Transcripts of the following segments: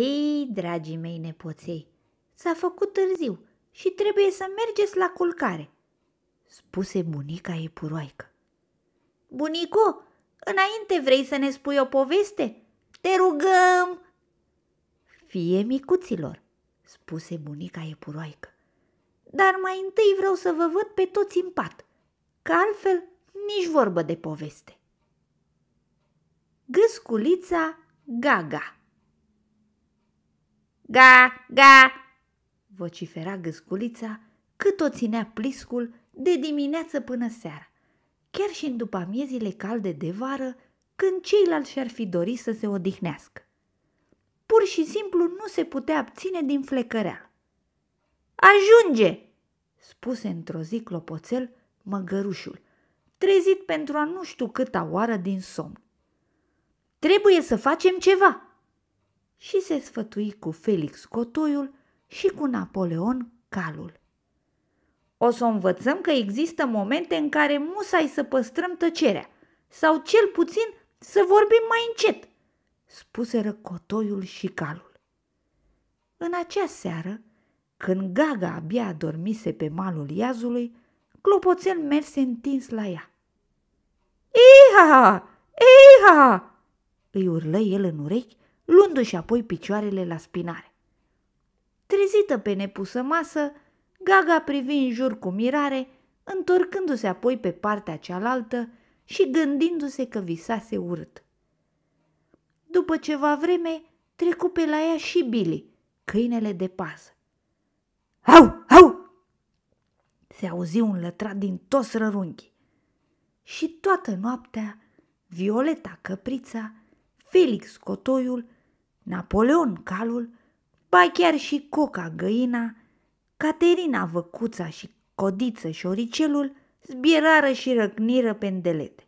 Ei, dragii mei nepoței, s-a făcut târziu și trebuie să mergeți la culcare, spuse bunica epuroaică. Bunico, înainte vrei să ne spui o poveste? Te rugăm! Fie micuților, spuse bunica epuroaică, dar mai întâi vreau să vă văd pe toți în pat, că altfel nici vorbă de poveste. Gâsculița Gaga Ga, ga!" vocifera gâsculița cât o ținea pliscul de dimineață până seara. Chiar și în după amiezile calde de vară, când ceilalți și-ar fi dorit să se odihnească. Pur și simplu nu se putea abține din flecărea. Ajunge!" spuse într-o zi clopoțel măgărușul, trezit pentru a nu știu câta oară din somn. Trebuie să facem ceva!" și se sfătui cu Felix Cotoiul și cu Napoleon Calul. O să învățăm că există momente în care musai să păstrăm tăcerea sau cel puțin să vorbim mai încet, spuseră Cotoiul și Calul. În acea seară, când Gaga abia dormise pe malul iazului, clopoțel merse întins la ea. Iha! Iha! îi urlă el în urechi luându-și apoi picioarele la spinare. Trezită pe nepusă masă, Gaga privi în jur cu mirare, întorcându-se apoi pe partea cealaltă și gândindu-se că visase urât. După ceva vreme, trecu pe la ea și Billy, câinele de pază. Au, au! Se auzi un lătrat din toți rărunchii. Și toată noaptea, Violeta Căprița, Felix Cotoiul Napoleon calul, ba chiar și Coca găina, Caterina văcuța și Codiță și oricelul zbierară și răcniră pendelete.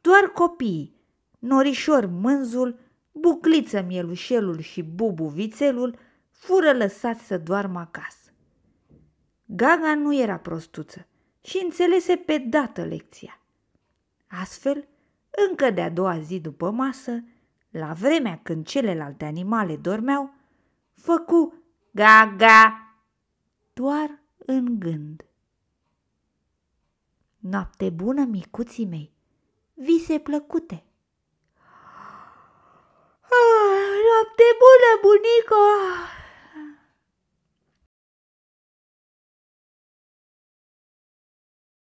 Doar copiii, norișor mânzul, bucliță mielușelul și bubu vițelul fură lăsați să doarmă acasă. Gaga nu era prostuță și înțelese pe dată lecția. Astfel, încă de a doua zi după masă, la vremea când celelalte animale dormeau, făcu gaga doar în gând. Noapte bună, micuții mei! Vise plăcute! Ah, noapte bună, bunico!